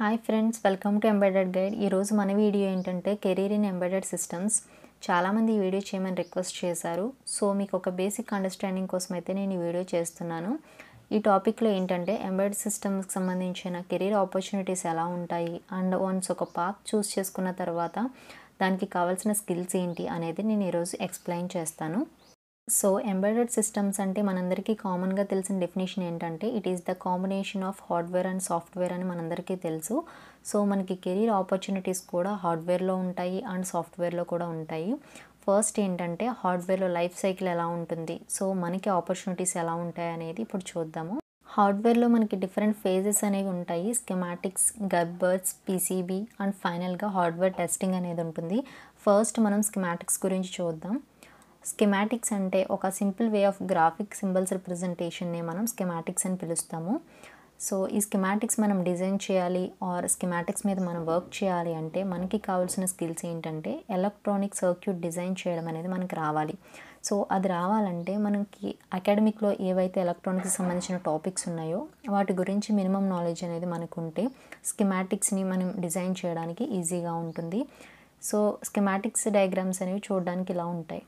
hi friends welcome to embedded guide ఈరోజు మన video ఏంటంటే కెరీర్ ఇన్ ఎంబెడెడ్ సిస్టమ్స్ చాలామంది ఈ వీడియో చేయమని రిక్వెస్ట్ చేశారు సో మీకు ఒక బేసిక్ అండర్స్టాండింగ్ కోసం అయితే నేను ఈ వీడియో చేస్తున్నాను ఈ టాపిక్లో ఏంటంటే ఎంబెడెడ్ సిస్టమ్స్కి సంబంధించిన కెరీర్ ఆపర్చునిటీస్ ఎలా ఉంటాయి అండ్ వన్స్ ఒక పార్క్ చూస్ చేసుకున్న తర్వాత దానికి కావాల్సిన స్కిల్స్ ఏంటి అనేది నేను ఈరోజు ఎక్స్ప్లెయిన్ చేస్తాను సో ఎంబెడెడ్ సిస్టమ్స్ అంటే మనందరికీ కామన్గా తెలిసిన డెఫినేషన్ ఏంటంటే it is the combination of hardware and software అని మనందరికీ తెలుసు సో మనకి కెరీర్ ఆపర్చునిటీస్ కూడా హార్డ్వేర్లో ఉంటాయి అండ్ సాఫ్ట్వేర్లో కూడా ఉంటాయి ఫస్ట్ ఏంటంటే హార్డ్వేర్లో లైఫ్ సైకిల్ ఎలా ఉంటుంది సో మనకి ఆపర్చునిటీస్ ఎలా ఉంటాయి అనేది ఇప్పుడు చూద్దాము హార్డ్వేర్లో మనకి డిఫరెంట్ ఫేజెస్ అనేవి ఉంటాయి స్కెమాటిక్స్ గబ్బర్స్ పీసీబీ అండ్ ఫైనల్గా హార్డ్వేర్ టెస్టింగ్ అనేది ఉంటుంది ఫస్ట్ మనం స్కెమాటిక్స్ గురించి చూద్దాం స్కెమాటిక్స్ అంటే ఒక simple way of graphic symbols రిప్రజెంటేషన్నే మనం స్కెమాటిక్స్ అని పిలుస్తాము సో ఈ స్కిమాటిక్స్ మనం డిజైన్ చేయాలి ఆర్ స్కిమాటిక్స్ మీద మనం వర్క్ చేయాలి అంటే మనకి కావాల్సిన స్కిల్స్ ఏంటంటే ఎలక్ట్రానిక్ సర్క్యూట్ డిజైన్ చేయడం అనేది మనకు రావాలి సో అది రావాలంటే మనకి అకాడమిక్లో ఏవైతే ఎలక్ట్రానిక్స్ సంబంధించిన టాపిక్స్ ఉన్నాయో వాటి గురించి మినిమం నాలెడ్జ్ అనేది మనకు ఉంటే స్కిమాటిక్స్ని మనం డిజైన్ చేయడానికి ఈజీగా ఉంటుంది సో స్కిమాటిక్స్ డయాగ్రామ్స్ అనేవి చూడడానికి ఇలా ఉంటాయి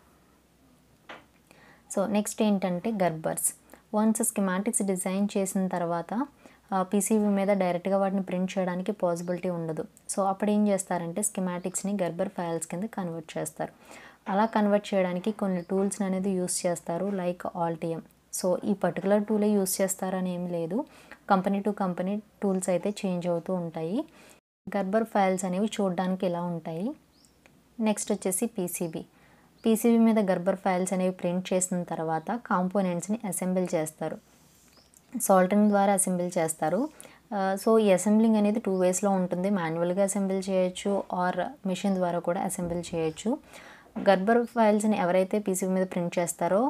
సో నెక్స్ట్ ఏంటంటే గర్బర్స్ వన్స్ స్కిమాటిక్స్ డిజైన్ చేసిన తర్వాత పీసీబీ మీద డైరెక్ట్గా వాటిని ప్రింట్ చేయడానికి పాసిబిలిటీ ఉండదు సో అప్పుడు ఏం చేస్తారంటే స్కిమాటిక్స్ని గర్బర్ ఫైల్స్ కింద కన్వర్ట్ చేస్తారు అలా కన్వర్ట్ చేయడానికి కొన్ని టూల్స్ని అనేది యూస్ చేస్తారు లైక్ ఆల్టీఎం సో ఈ పర్టికులర్ టూలే యూస్ చేస్తారని ఏం లేదు కంపెనీ టు కంపెనీ టూల్స్ అయితే చేంజ్ అవుతూ ఉంటాయి గర్బర్ ఫైల్స్ అనేవి చూడడానికి ఇలా ఉంటాయి నెక్స్ట్ వచ్చేసి పీసీబీ పీసీబీ మీద గర్బర్ ఫైల్స్ అనేవి ప్రింట్ చేసిన తర్వాత కాంపోనెంట్స్ని అసెంబుల్ చేస్తారు సాల్టింగ్ ద్వారా అసెంబుల్ చేస్తారు సో ఈ అసెంబ్లింగ్ అనేది టూ వేస్లో ఉంటుంది మాన్యువల్గా అసెంబుల్ చేయొచ్చు ఆర్ మిషన్ ద్వారా కూడా అసెంబుల్ చేయొచ్చు గర్బర్ ఫైల్స్ని ఎవరైతే పీసీబీ మీద ప్రింట్ చేస్తారో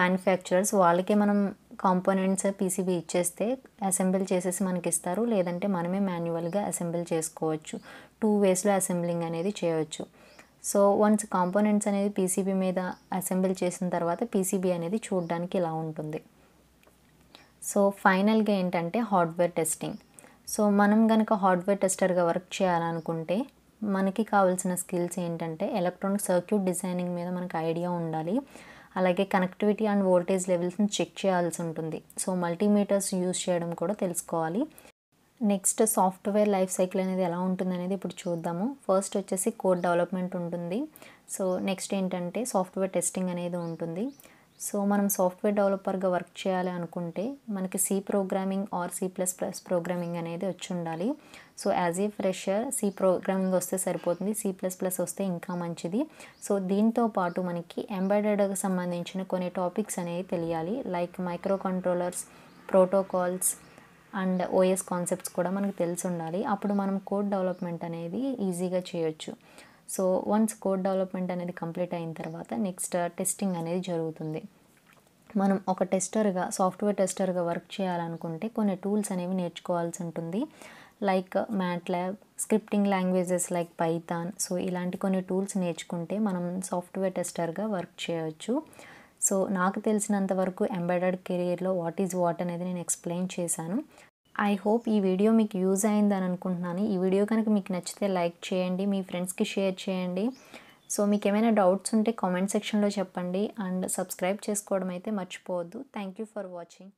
మ్యానుఫ్యాక్చరర్స్ వాళ్ళకే మనం కాంపోనెంట్స్ పీసీబీ ఇచ్చేస్తే అసెంబుల్ చేసేసి మనకి ఇస్తారు లేదంటే మనమే మాన్యువల్గా అసెంబుల్ చేసుకోవచ్చు టూ వేస్లో అసెంబ్లింగ్ అనేది చేయవచ్చు సో వన్స్ కాంపోనెంట్స్ అనేది పీసీబీ మీద అసెంబ్లీ చేసిన తర్వాత పీసీబీ అనేది చూడడానికి ఇలా ఉంటుంది సో ఫైనల్గా ఏంటంటే హార్డ్వేర్ టెస్టింగ్ సో మనం కనుక హార్డ్వేర్ టెస్టర్గా వర్క్ చేయాలనుకుంటే మనకి కావాల్సిన స్కిల్స్ ఏంటంటే ఎలక్ట్రానిక్ సర్క్యూట్ డిజైనింగ్ మీద మనకు ఐడియా ఉండాలి అలాగే కనెక్టివిటీ అండ్ వోల్టేజ్ లెవెల్స్ని చెక్ చేయాల్సి ఉంటుంది సో మల్టీమీటర్స్ యూజ్ చేయడం కూడా తెలుసుకోవాలి నెక్స్ట్ సాఫ్ట్వేర్ లైఫ్ సైకిల్ అనేది ఎలా ఉంటుంది అనేది ఇప్పుడు చూద్దాము ఫస్ట్ వచ్చేసి కోడ్ డెవలప్మెంట్ ఉంటుంది సో నెక్స్ట్ ఏంటంటే సాఫ్ట్వేర్ టెస్టింగ్ అనేది ఉంటుంది సో మనం సాఫ్ట్వేర్ డెవలపర్గా వర్క్ చేయాలి అనుకుంటే మనకి C programming or C plus plus programming అనేది వచ్చి ఉండాలి so as a fresher C programming వస్తే సరిపోతుంది సి ప్లస్ ప్లస్ వస్తే ఇంకా మంచిది సో దీంతో పాటు మనకి ఎంబెడెడ్కి సంబంధించిన కొన్ని టాపిక్స్ అనేవి తెలియాలి like micro controllers protocols and OS concepts కూడా మనకు తెలిసి ఉండాలి అప్పుడు మనం కోడ్ డెవలప్మెంట్ అనేది ఈజీగా చేయొచ్చు సో వన్స్ కోడ్ డెవలప్మెంట్ అనేది కంప్లీట్ అయిన తర్వాత నెక్స్ట్ టెస్టింగ్ అనేది జరుగుతుంది మనం ఒక టెస్టర్గా సాఫ్ట్వేర్ టెస్టర్గా వర్క్ చేయాలనుకుంటే కొన్ని టూల్స్ అనేవి నేర్చుకోవాల్సి ఉంటుంది like MATLAB scripting languages like Python so ఇలాంటి కొన్ని టూల్స్ నేర్చుకుంటే మనం సాఫ్ట్వేర్ టెస్టర్గా వర్క్ చేయవచ్చు సో నాకు తెలిసినంత వరకు ఎంబ్రాయిడర్డ్ కెరీర్లో వాట్ ఈజ్ వాట్ అనేది నేను ఎక్స్ప్లెయిన్ చేశాను ఐ హోప్ ఈ వీడియో మీకు యూజ్ అయిందని అనుకుంటున్నాను ఈ వీడియో కనుక మీకు నచ్చితే లైక్ చేయండి మీ ఫ్రెండ్స్కి షేర్ చేయండి సో మీకు ఏమైనా డౌట్స్ ఉంటే కామెంట్ సెక్షన్లో చెప్పండి అండ్ సబ్స్క్రైబ్ చేసుకోవడం అయితే మర్చిపోవద్దు థ్యాంక్ యూ ఫర్ వాచింగ్